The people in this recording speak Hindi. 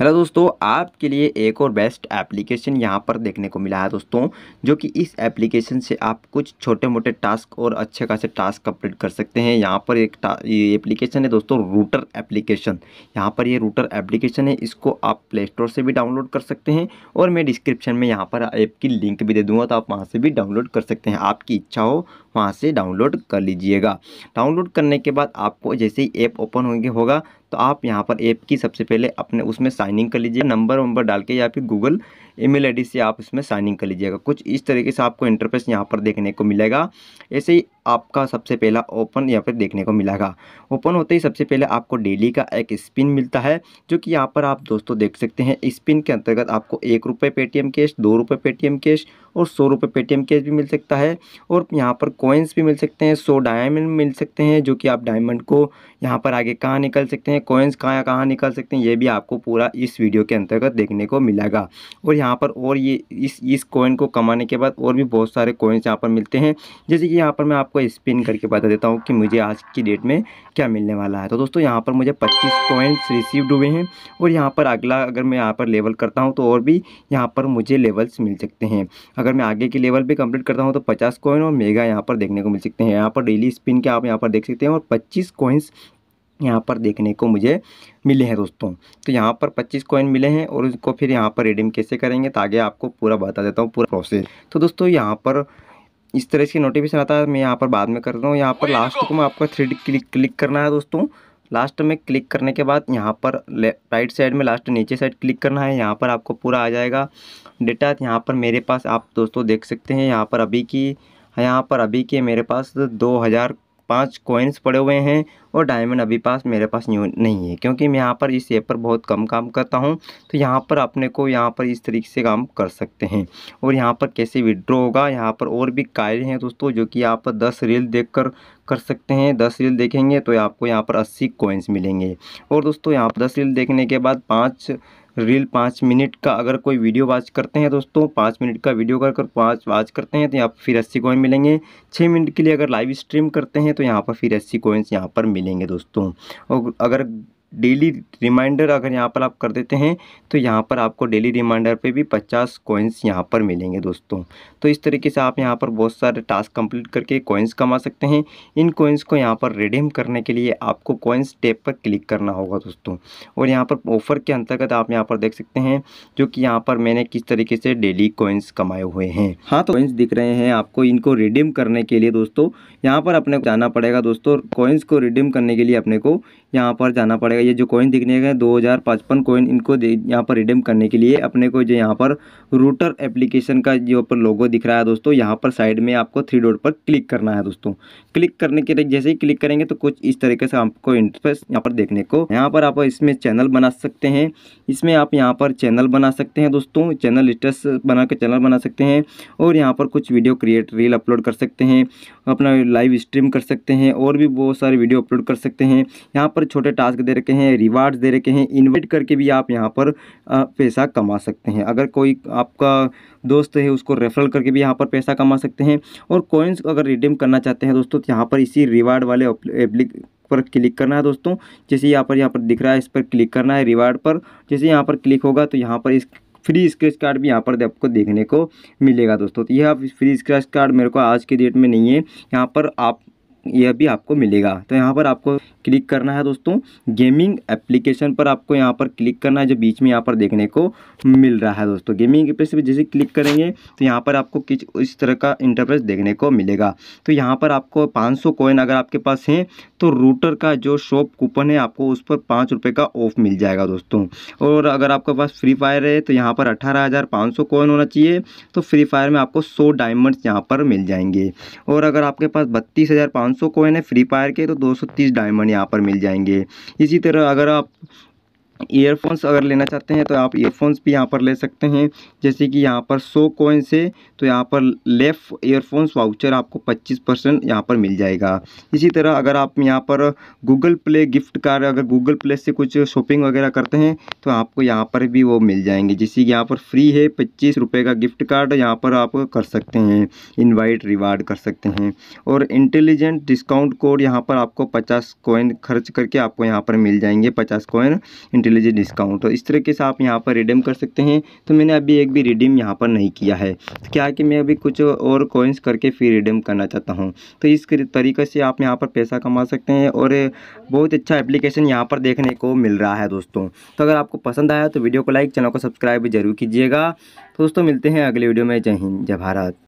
हेलो दोस्तों आपके लिए एक और बेस्ट एप्लीकेशन यहाँ पर देखने को मिला है दोस्तों जो कि इस एप्लीकेशन से आप कुछ छोटे मोटे टास्क और अच्छे खासे टास्क कंप्लीट कर सकते हैं यहाँ पर एक ये एप्लीकेशन है दोस्तों रूटर एप्लीकेशन यहाँ पर ये रूटर एप्लीकेशन है इसको आप प्ले स्टोर से भी डाउनलोड कर सकते हैं और मैं डिस्क्रिप्शन में यहाँ पर ऐप की लिंक भी दे दूँगा तो आप वहाँ से भी डाउनलोड कर सकते हैं आपकी इच्छा हो वहाँ से डाउनलोड कर लीजिएगा डाउनलोड करने के बाद आपको जैसे ही ऐप ओपन होंगे होगा तो आप यहाँ पर ऐप की सबसे पहले अपने उसमें साइनिंग कर लीजिए नंबर वंबर डाल के या फिर गूगल ईमेल आईडी से आप उसमें साइनिंग कर लीजिएगा कुछ इस तरीके से आपको इंटरफेस यहाँ पर देखने को मिलेगा ऐसे ही आपका सबसे पहला ओपन यहाँ पर देखने को मिलेगा ओपन होते ही सबसे पहले आपको डेली का एक स्पिन मिलता है जो कि यहाँ पर आप दोस्तों देख सकते हैं स्पिन के अंतर्गत आपको एक रुपये पेटीएम कैश दो रुपये पेटीएम कैश और सौ रुपये पेटीएम कैश भी मिल सकता है और यहाँ पर कोइंस भी मिल सकते हैं सौ डायमंड मिल सकते हैं जो कि आप डायमंड को यहाँ पर आगे कहाँ निकल सकते हैं कॉइन्स कहाँ कहाँ निकल सकते हैं ये भी आपको पूरा इस वीडियो के अंतर्गत देखने को मिलेगा और यहाँ पर और ये इस इस कॉइन को कमाने के बाद और भी बहुत सारे कॉइन्स यहाँ पर मिलते हैं जैसे कि यहाँ पर मैं आपको आपको स्पिन करके बता देता हूँ कि मुझे आज की डेट में क्या मिलने वाला है तो दोस्तों यहाँ पर मुझे पच्चीस पॉइंट्स रिसीव्ड हुए हैं और यहाँ पर अगला अगर मैं यहाँ पर लेवल करता हूँ तो और भी यहाँ पर मुझे लेवल्स मिल सकते हैं अगर मैं आगे के लेवल भी कंप्लीट करता हूँ तो पचास कॉइन और मेगा यहाँ पर देखने को मिल सकते हैं यहाँ पर डेली स्पिन के आप यहाँ पर देख सकते हैं और पच्चीस कॉइन्स यहाँ पर देखने को मुझे मिले हैं दोस्तों तो यहाँ पर 25 कॉइन मिले हैं और उसको फिर यहाँ पर रिडीम कैसे करेंगे ताकि आपको पूरा बता देता हूँ पूरा प्रोसेस तो दोस्तों यहाँ पर इस तरह से नोटिफिकेशन आता है मैं यहाँ पर बाद में कर रहा हूँ यहाँ पर लास्ट को मैं आपको थ्री क्लिक क्लिक करना है दोस्तों लास्ट में क्लिक करने के बाद यहाँ पर राइट साइड में लास्ट नीचे साइड क्लिक करना है यहाँ पर आपको पूरा आ जाएगा डेटा यहाँ पर मेरे पास आप दोस्तों देख सकते हैं यहाँ पर अभी की यहाँ पर अभी के मेरे पास दो हज़ार पांच कॉइन्स पड़े हुए हैं और डायमंड अभी पास मेरे पास न्यू नहीं है क्योंकि मैं यहाँ पर इस ऐप पर बहुत कम काम करता हूँ तो यहाँ पर अपने को यहाँ पर इस तरीके से काम कर सकते हैं और यहाँ पर कैसे विड्रॉ होगा यहाँ पर और भी कार्य हैं दोस्तों जो कि यहाँ पर दस रील देख कर कर सकते हैं दस रील देखेंगे तो आपको यहाँ पर अस्सी कोइंस मिलेंगे और दोस्तों यहाँ पर दस रील देखने के बाद पाँच रील पाँच मिनट का अगर कोई वीडियो वाच करते हैं दोस्तों पाँच मिनट का वीडियो कर कर पाँच वाच करते हैं तो यहाँ पर फिर अस्सी कोइन मिलेंगे छः मिनट के लिए अगर लाइव स्ट्रीम करते हैं तो यहाँ पर फिर अस्सी कोइंस यहाँ पर मिलेंगे दोस्तों और अगर डेली रिमाइंडर अगर यहाँ पर आप कर देते हैं तो यहाँ पर आपको डेली रिमाइंडर पे भी 50 कॉइन्स यहाँ पर मिलेंगे दोस्तों तो इस तरीके से आप यहाँ पर बहुत सारे टास्क कंप्लीट करके कॉइन्स कमा सकते हैं इन कॉइन्स को यहाँ पर रिडीम करने के लिए आपको कॉइन्स टेप पर क्लिक करना होगा दोस्तों और यहाँ पर ऑफर के अंतर्गत आप यहाँ पर देख सकते हैं जो कि यहाँ पर मैंने किस तरीके से डेली कॉइन्स कमाए हुए हैं हाँ तो कॉइन्स दिख रहे हैं आपको इनको रिडीम करने के लिए दोस्तों यहाँ पर अपने जाना पड़ेगा दोस्तों कॉइन्स को रिडीम करने के लिए अपने को यहाँ पर जाना पड़ेगा जाएगा ये जो कॉइन दिखने गए दो हज़ार पचपन कॉइन इनको यहाँ पर रिडीम करने के लिए अपने को जो यहाँ पर रूटर एप्लीकेशन का जो पर लोगो दिख रहा है दोस्तों यहाँ पर साइड में आपको थ्री डॉट पर क्लिक करना है दोस्तों क्लिक करने के जैसे ही क्लिक करेंगे तो कुछ इस तरीके से आपको इंटरफेस यहाँ पर देखने को यहाँ पर आप इसमें चैनल बना सकते हैं इसमें आप यहाँ पर चैनल बना सकते हैं दोस्तों चैनल स्टेटस बना के चैनल बना सकते हैं और यहाँ पर कुछ वीडियो क्रिएट रील अपलोड कर सकते हैं अपना लाइव स्ट्रीम कर सकते हैं और भी बहुत सारे वीडियो अपलोड कर सकते हैं यहाँ पर छोटे टास्क दे रखे रखे हैं रिवार्ड्स दे रखे हैं इन्वेट करके भी आप यहाँ पर पैसा कमा सकते हैं अगर कोई आपका दोस्त है उसको रेफरल करके भी यहाँ पर पैसा कमा सकते हैं और कोइंस अगर रिडीम करना चाहते हैं दोस्तों तो यहाँ पर इसी रिवार्ड वाले एप्लिक पर क्लिक करना है दोस्तों जैसे यहाँ पर यहाँ पर दिख रहा है इस पर क्लिक करना है रिवार्ड पर जैसे यहाँ पर क्लिक होगा तो यहाँ पर इस फ्री स्क्रैच कार्ड भी यहाँ पर आपको देखने को मिलेगा दोस्तों तो यह फ्री स्क्रैच कार्ड मेरे को आज के डेट में नहीं है यहाँ पर आप यह भी आपको मिलेगा तो यहाँ पर आपको क्लिक करना है दोस्तों गेमिंग एप्लीकेशन पर आपको यहाँ पर क्लिक करना है जो बीच में यहाँ पर देखने को मिल रहा है दोस्तों गेमिंग पर जैसे क्लिक करेंगे तो यहाँ पर आपको किस इस तरह का इंटरफेस देखने को मिलेगा तो यहाँ पर आपको पाँच कॉइन अगर आपके पास हैं तो रूटर का जो शॉप कूपन है आपको उस पर पाँच का ऑफ मिल जाएगा दोस्तों और अगर आपके पास फ्री फायर है तो यहाँ पर अठारह हज़ार पाँच सौ कॉइन होना चाहिए तो फ्री फायर में आपको सौ डायमंड्स यहाँ पर मिल जाएंगे और अगर आपके पास बत्तीस हज़ार पाँच सौ कोइन है फ्री फायर के तो दो सौ तीस डायमंड यहाँ पर मिल जाएंगे इसी तरह अगर आप ईयरफोन्स अगर लेना चाहते हैं तो आप ईयरफोन्स भी यहाँ पर ले सकते हैं जैसे कि यहाँ पर सो कोइन से तो यहाँ पर लेफ़्ट ईयरफोन्स वाउचर आपको पच्चीस परसेंट यहाँ पर मिल जाएगा इसी तरह अगर आप यहाँ पर गूगल प्ले गिफ्ट कार्ड अगर गूगल प्ले से कुछ शॉपिंग वगैरह करते हैं तो आपको यहाँ पर भी वो मिल जाएंगे जैसे कि यहाँ पर फ्री है पच्चीस रुपये का गिफ्ट कार्ड यहाँ पर आप कर सकते हैं इन्वाइट रिवार्ड कर सकते हैं और इंटेलिजेंट डिस्काउंट कोड यहाँ पर आपको पचास कोइन खर्च करके आपको यहाँ पर मिल जाएंगे पचास कोइन इंटेलिजेंट लीजिए डिस्काउंट तो इस तरीके से आप यहाँ पर रिडीम कर सकते हैं तो मैंने अभी एक भी रिडीम यहाँ पर नहीं किया है तो क्या है कि मैं अभी कुछ और कॉइन्स करके फिर रिडीम करना चाहता हूँ तो इस तरीके से आप यहाँ पर पैसा कमा सकते हैं और बहुत अच्छा एप्लीकेशन यहाँ पर देखने को मिल रहा है दोस्तों तो अगर आपको पसंद आया तो वीडियो को लाइक चैनल को सब्सक्राइब जरूर कीजिएगा दोस्तों मिलते हैं अगले वीडियो में जय हिंद जय भारत